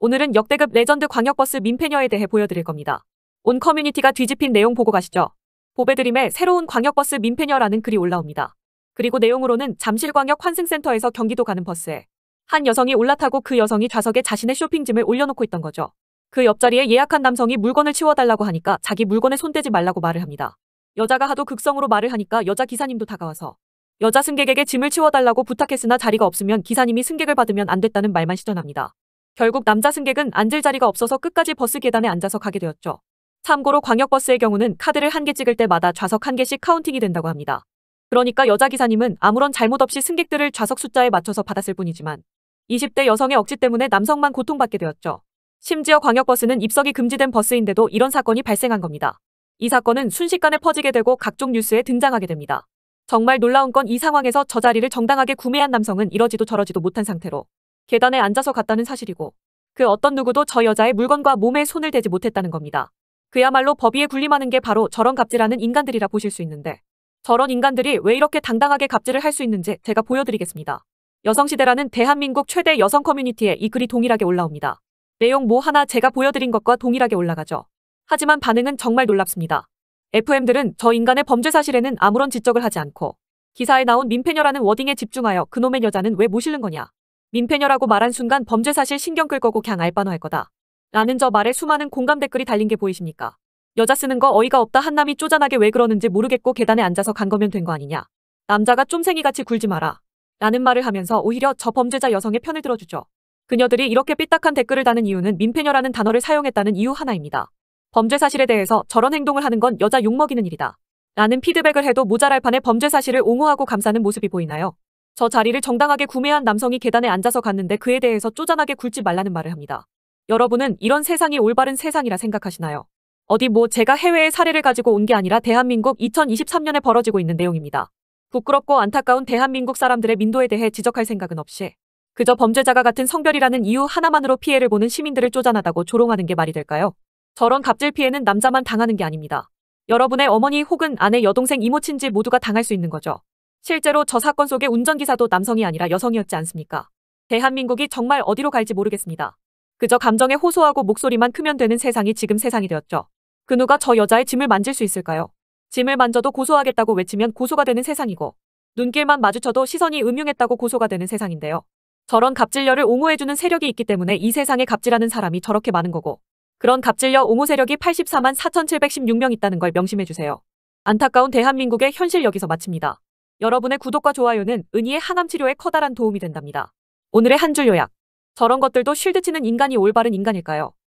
오늘은 역대급 레전드 광역버스 민폐녀에 대해 보여드릴 겁니다. 온 커뮤니티가 뒤집힌 내용 보고 가시죠. 보배드림의 새로운 광역버스 민폐녀라는 글이 올라옵니다. 그리고 내용으로는 잠실광역 환승센터에서 경기도 가는 버스에 한 여성이 올라타고 그 여성이 좌석에 자신의 쇼핑짐을 올려놓고 있던 거죠. 그 옆자리에 예약한 남성이 물건을 치워달라고 하니까 자기 물건에 손대지 말라고 말을 합니다. 여자가 하도 극성으로 말을 하니까 여자 기사님도 다가와서 여자 승객에게 짐을 치워달라고 부탁했으나 자리가 없으면 기사님이 승객을 받으면 안 됐다는 말만 시전합니다. 결국 남자 승객은 앉을 자리가 없어서 끝까지 버스 계단에 앉아서 가게 되었죠. 참고로 광역버스의 경우는 카드를 한 개 찍을 때마다 좌석 한 개씩 카운팅이 된다고 합니다. 그러니까 여자 기사님은 아무런 잘못 없이 승객들을 좌석 숫자에 맞춰서 받았을 뿐이지만 20대 여성의 억지 때문에 남성만 고통받게 되었죠. 심지어 광역버스는 입석이 금지된 버스인데도 이런 사건이 발생한 겁니다. 이 사건은 순식간에 퍼지게 되고 각종 뉴스에 등장하게 됩니다. 정말 놀라운 건 이 상황에서 저 자리를 정당하게 구매한 남성은 이러지도 저러지도 못한 상태로 계단에 앉아서 갔다는 사실이고 그 어떤 누구도 저 여자의 물건과 몸에 손을 대지 못했다는 겁니다. 그야말로 법위에 군림하는 게 바로 저런 갑질하는 인간들이라 보실 수 있는데 저런 인간들이 왜 이렇게 당당하게 갑질을 할 수 있는지 제가 보여드리겠습니다. 여성시대라는 대한민국 최대 여성 커뮤니티에 이 글이 동일하게 올라옵니다. 내용 뭐 하나 제가 보여드린 것과 동일하게 올라가죠. 하지만 반응은 정말 놀랍습니다. FM들은 저 인간의 범죄 사실에는 아무런 지적을 하지 않고 기사에 나온 민폐녀라는 워딩에 집중하여 그놈의 여자는 왜 모시는 거냐 민폐녀라고 말한 순간 범죄 사실 신경 끌 거고 걍 알바너 할 거다. 라는 저 말에 수많은 공감 댓글이 달린 게 보이십니까? 여자 쓰는 거 어이가 없다 한남이 쪼잔하게 왜 그러는지 모르겠고 계단에 앉아서 간 거면 된 거 아니냐. 남자가 쫌생이같이 굴지 마라. 라는 말을 하면서 오히려 저 범죄자 여성의 편을 들어주죠. 그녀들이 이렇게 삐딱한 댓글을 다는 이유는 민폐녀라는 단어를 사용했다는 이유 하나입니다. 범죄 사실에 대해서 저런 행동을 하는 건 여자 욕먹이는 일이다. 라는 피드백을 해도 모자랄 판에 범죄 사실을 옹호하고 감싸는 모습이 보이나요? 저 자리를 정당하게 구매한 남성이 계단에 앉아서 갔는데 그에 대해서 쪼잔하게 굴지 말라는 말을 합니다. 여러분은 이런 세상이 올바른 세상이라 생각하시나요? 어디 뭐 제가 해외의 사례를 가지고 온 게 아니라 대한민국 2023년에 벌어지고 있는 내용입니다. 부끄럽고 안타까운 대한민국 사람들의 민도에 대해 지적할 생각은 없이 그저 범죄자가 같은 성별이라는 이유 하나만으로 피해를 보는 시민들을 쪼잔하다고 조롱하는 게 말이 될까요? 저런 갑질 피해는 남자만 당하는 게 아닙니다. 여러분의 어머니 혹은 아내 여동생 이모친지 모두가 당할 수 있는 거죠. 실제로 저 사건 속의 운전기사도 남성이 아니라 여성이었지 않습니까? 대한민국이 정말 어디로 갈지 모르겠습니다. 그저 감정에 호소하고 목소리만 크면 되는 세상이 지금 세상이 되었죠. 그 누가 저 여자의 짐을 만질 수 있을까요? 짐을 만져도 고소하겠다고 외치면 고소가 되는 세상이고 눈길만 마주쳐도 시선이 음흉했다고 고소가 되는 세상인데요. 저런 갑질녀를 옹호해주는 세력이 있기 때문에 이 세상에 갑질하는 사람이 저렇게 많은 거고 그런 갑질녀 옹호 세력이 84만 4,716명 있다는 걸 명심해주세요. 안타까운 대한민국의 현실 여기서 마칩니다. 여러분의 구독과 좋아요는 은희의 항암 치료에 커다란 도움이 된답니다. 오늘의 한 줄 요약. 저런 것들도 쉴드 치는 인간이 올바른 인간일까요?